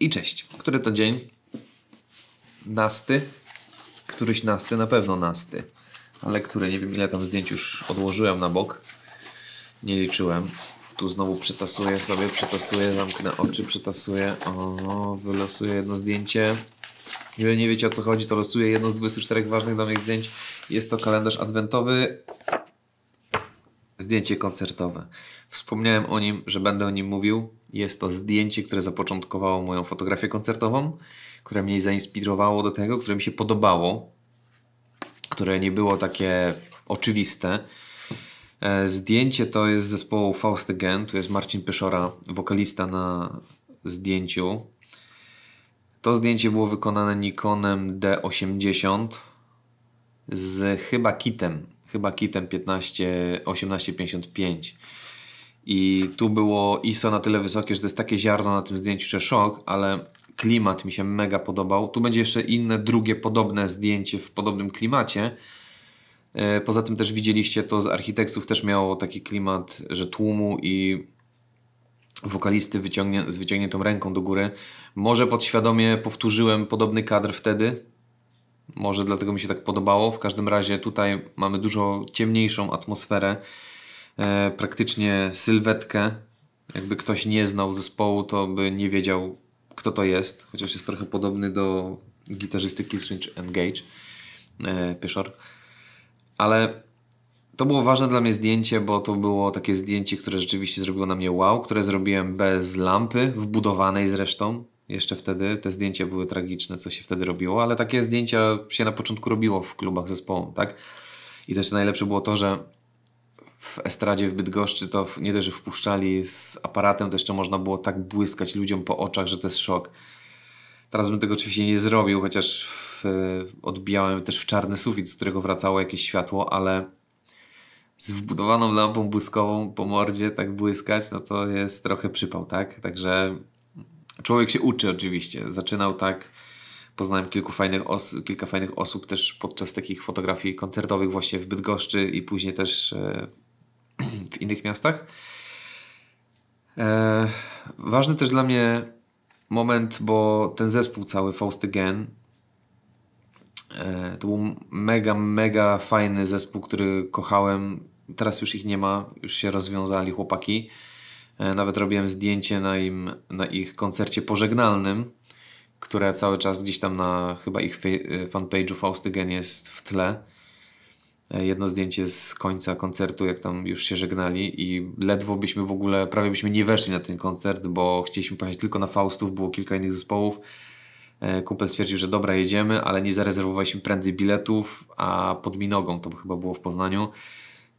I cześć. Który to dzień? Nasty? Któryś nasty, na pewno nasty. Ale który, nie wiem ile tam zdjęć już odłożyłem na bok. Nie liczyłem. Tu znowu przetasuję sobie, przetasuję, zamknę oczy, przetasuję. O, wylosuję jedno zdjęcie. Jeżeli nie wiecie o co chodzi, to losuję jedno z 24 ważnych dla mnie zdjęć. Jest to kalendarz adwentowy. Zdjęcie koncertowe. Wspomniałem o nim, że będę o nim mówił. Jest to zdjęcie, które zapoczątkowało moją fotografię koncertową, które mnie zainspirowało do tego, które mi się podobało, które nie było takie oczywiste. E, zdjęcie to jest zespołu Fausty Gen, tu jest Marcin Pyszora, wokalista na zdjęciu. To zdjęcie było wykonane Nikonem D80 z chyba kitem, chyba kitem 15, 1855. I tu było ISO na tyle wysokie, że to jest takie ziarno na tym zdjęciu, że szok, ale klimat mi się mega podobał. Tu będzie jeszcze inne, drugie podobne zdjęcie w podobnym klimacie. E, poza tym też widzieliście to z architektów, też miało taki klimat, że tłumu i wokalisty wyciągnie, z wyciągniętą ręką do góry. Może podświadomie powtórzyłem podobny kadr wtedy. Może dlatego mi się tak podobało. W każdym razie tutaj mamy dużo ciemniejszą atmosferę e, praktycznie sylwetkę. Jakby ktoś nie znał zespołu, to by nie wiedział, kto to jest, chociaż jest trochę podobny do gitarzysty Killswitch Engage, e, Pyszor. Ale to było ważne dla mnie zdjęcie, bo to było takie zdjęcie, które rzeczywiście zrobiło na mnie wow, które zrobiłem bez lampy, wbudowanej zresztą. Jeszcze wtedy te zdjęcia były tragiczne, co się wtedy robiło, ale takie zdjęcia się na początku robiło w klubach zespołu, tak? I też najlepsze było to, że w estradzie w Bydgoszczy to nie dość, że wpuszczali z aparatem, to jeszcze można było tak błyskać ludziom po oczach, że to jest szok. Teraz bym tego oczywiście nie zrobił, chociaż w, odbijałem też w czarny sufit, z którego wracało jakieś światło, ale z wbudowaną lampą błyskową po mordzie tak błyskać, no to jest trochę przypał, tak? Także człowiek się uczy oczywiście. Zaczynał tak. Poznałem kilku fajnych kilka fajnych osób też podczas takich fotografii koncertowych właśnie w Bydgoszczy i później też e, innych miastach. E, ważny też dla mnie moment, bo ten zespół cały, Faust Again, e, to był mega, mega fajny zespół, który kochałem. Teraz już ich nie ma, już się rozwiązali chłopaki. E, nawet robiłem zdjęcie na, im, na ich koncercie pożegnalnym, które cały czas gdzieś tam na chyba ich e, fanpage'u Faust Again jest w tle. E, jedno zdjęcie z końca koncertu, jak tam już się żegnali i ledwo byśmy w ogóle, prawie byśmy nie weszli na ten koncert, bo chcieliśmy pojechać tylko na Faustów, było kilka innych zespołów. E, Kupel stwierdził, że dobra, jedziemy, ale nie zarezerwowaliśmy prędzej biletów, a pod Minogą, to chyba było w Poznaniu,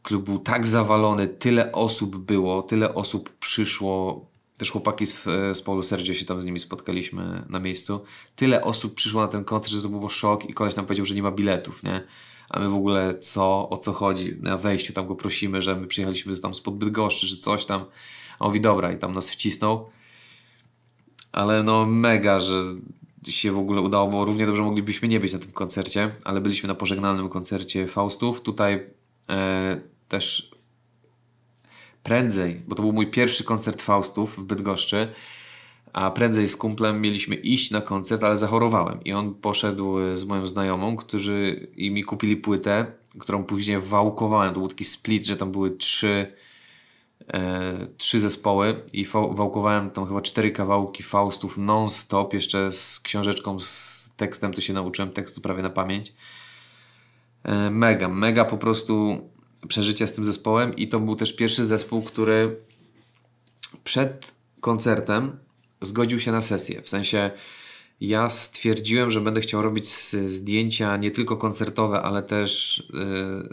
klub był tak zawalony, tyle osób było, tyle osób przyszło, też chłopaki z, e, z Paulo Sergio się tam z nimi spotkaliśmy na miejscu. Tyle osób przyszło na ten koncert, że to był szok i koleś nam powiedział, że nie ma biletów, nie? A my w ogóle co, o co chodzi? Na wejściu tam go prosimy, że my przyjechaliśmy tam spod Bydgoszczy, że coś tam. A on mówi, dobra, i tam nas wcisnął. Ale no mega, że się w ogóle udało, bo równie dobrze moglibyśmy nie być na tym koncercie, ale byliśmy na pożegnalnym koncercie Faustów. Tutaj e, też prędzej, bo to był mój pierwszy koncert Faustów w Bydgoszczy, a prędzej z kumplem mieliśmy iść na koncert, ale zachorowałem. I on poszedł e, z moją znajomą, którzy i mi kupili płytę, którą później wałkowałem. To był taki split, że tam były trzy, e, trzy zespoły i wałkowałem tam chyba cztery kawałki Faustów non-stop, jeszcze z książeczką, z tekstem, to się nauczyłem tekstu prawie na pamięć. E, mega, mega po prostu przeżycia z tym zespołem i to był też pierwszy zespół, który przed koncertem zgodził się na sesję. W sensie ja stwierdziłem, że będę chciał robić zdjęcia nie tylko koncertowe, ale też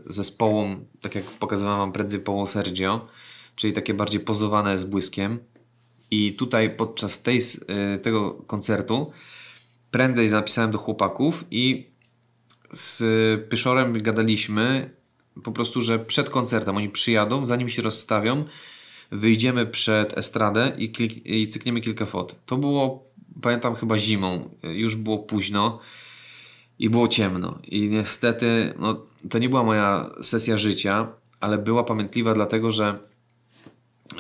yy, zespołom, tak jak pokazywałem wam prędzej Połą Sergio, czyli takie bardziej pozowane z błyskiem. I tutaj podczas tej, y, tego koncertu prędzej napisałem do chłopaków i z Pyszorem gadaliśmy po prostu, że przed koncertem oni przyjadą, zanim się rozstawią, wyjdziemy przed estradę i, klik, i cykniemy kilka fot. To było, pamiętam, chyba zimą, już było późno i było ciemno. I niestety, no, to nie była moja sesja życia, ale była pamiętliwa, dlatego że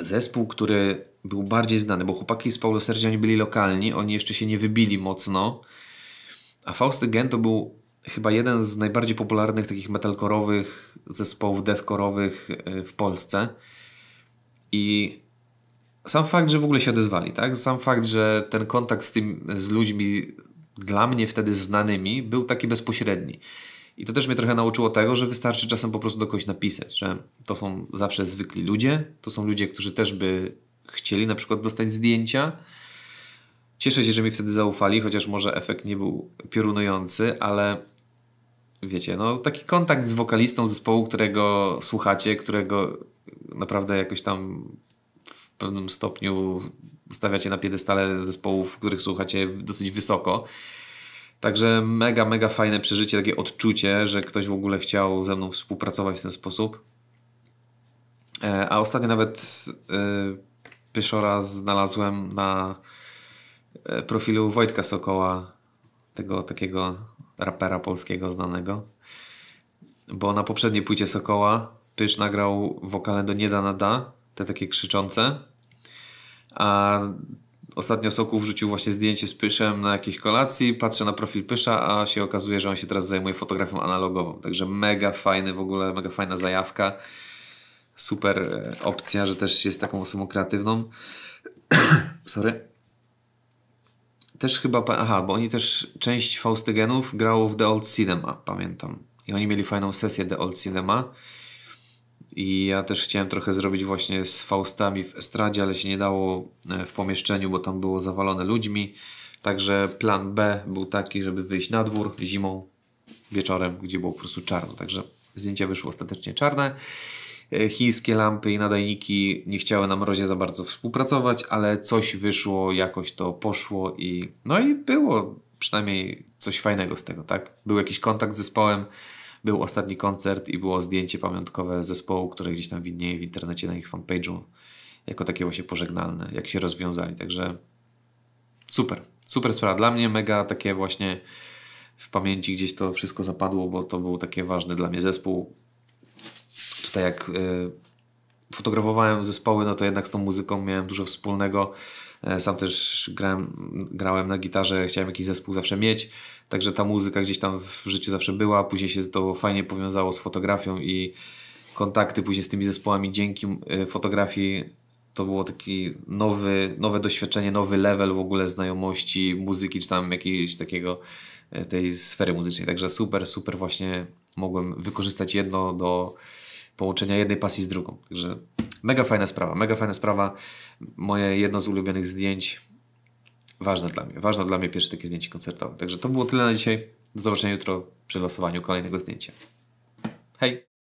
zespół, który był bardziej znany, bo chłopaki z Paulo Sergio oni byli lokalni, oni jeszcze się nie wybili mocno, a Fausty Gen to był chyba jeden z najbardziej popularnych takich metalkorowych zespołów deathkorowych y, w Polsce. I sam fakt, że w ogóle się odezwali, tak? Sam fakt, że ten kontakt z tym, z ludźmi dla mnie wtedy znanymi był taki bezpośredni. I to też mnie trochę nauczyło tego, że wystarczy czasem po prostu do kogoś napisać, że to są zawsze zwykli ludzie, to są ludzie, którzy też by chcieli na przykład dostać zdjęcia. Cieszę się, że mi wtedy zaufali, chociaż może efekt nie był piorunujący, ale wiecie, no taki kontakt z wokalistą zespołu, którego słuchacie, którego naprawdę jakoś tam w pewnym stopniu stawiacie na piedestale zespołów, których słuchacie dosyć wysoko. Także mega, mega fajne przeżycie, takie odczucie, że ktoś w ogóle chciał ze mną współpracować w ten sposób. E, a ostatnio nawet e, Pyszora znalazłem na e, profilu Wojtka Sokoła, tego takiego rapera polskiego znanego. Bo na poprzedniej płycie Sokoła Pysz nagrał wokale do Nie da na da, te takie krzyczące. A ostatnio Sokół wrzucił właśnie zdjęcie z Pyszem na jakiejś kolacji, patrzę na profil Pysza, a się okazuje, że on się teraz zajmuje fotografią analogową. Także mega fajny w ogóle, mega fajna zajawka. Super e, opcja, że też jest taką osobą kreatywną. Sorry też chyba, aha, bo oni też część Faustygenów grało w The Old Cinema, pamiętam. I oni mieli fajną sesję The Old Cinema. I ja też chciałem trochę zrobić właśnie z Faustami w estradzie, ale się nie dało e, w pomieszczeniu, bo tam było zawalone ludźmi. Także plan B był taki, żeby wyjść na dwór zimą, wieczorem, gdzie było po prostu czarno. Także zdjęcia wyszły ostatecznie czarne. E, chińskie lampy i nadajniki nie chciały na mrozie za bardzo współpracować, ale coś wyszło, jakoś to poszło i no i było przynajmniej coś fajnego z tego, tak? Był jakiś kontakt z zespołem, był ostatni koncert i było zdjęcie pamiątkowe zespołu, które gdzieś tam widnieje w internecie na ich fanpage'u jako takie właśnie pożegnalne, jak się rozwiązali. Także super, super sprawa. Dla mnie mega takie właśnie w pamięci gdzieś to wszystko zapadło, bo to był takie ważny dla mnie zespół, tak jak e, fotografowałem zespoły, no to jednak z tą muzyką miałem dużo wspólnego. E, sam też grałem, grałem na gitarze, chciałem jakiś zespół zawsze mieć, także ta muzyka gdzieś tam w życiu zawsze była. Później się to fajnie powiązało z fotografią i kontakty później z tymi zespołami dzięki e, fotografii. To było taki nowy, nowe doświadczenie, nowy level w ogóle znajomości muzyki, czy tam jakiejś takiego tej sfery muzycznej. Także super, super właśnie mogłem wykorzystać jedno do, połączenia jednej pasji z drugą. Także mega fajna sprawa, mega fajna sprawa. Moje jedno z ulubionych zdjęć, ważne dla mnie, ważne dla mnie pierwsze takie zdjęcie koncertowe. Także to było tyle na dzisiaj. Do zobaczenia jutro przy losowaniu kolejnego zdjęcia. Hej!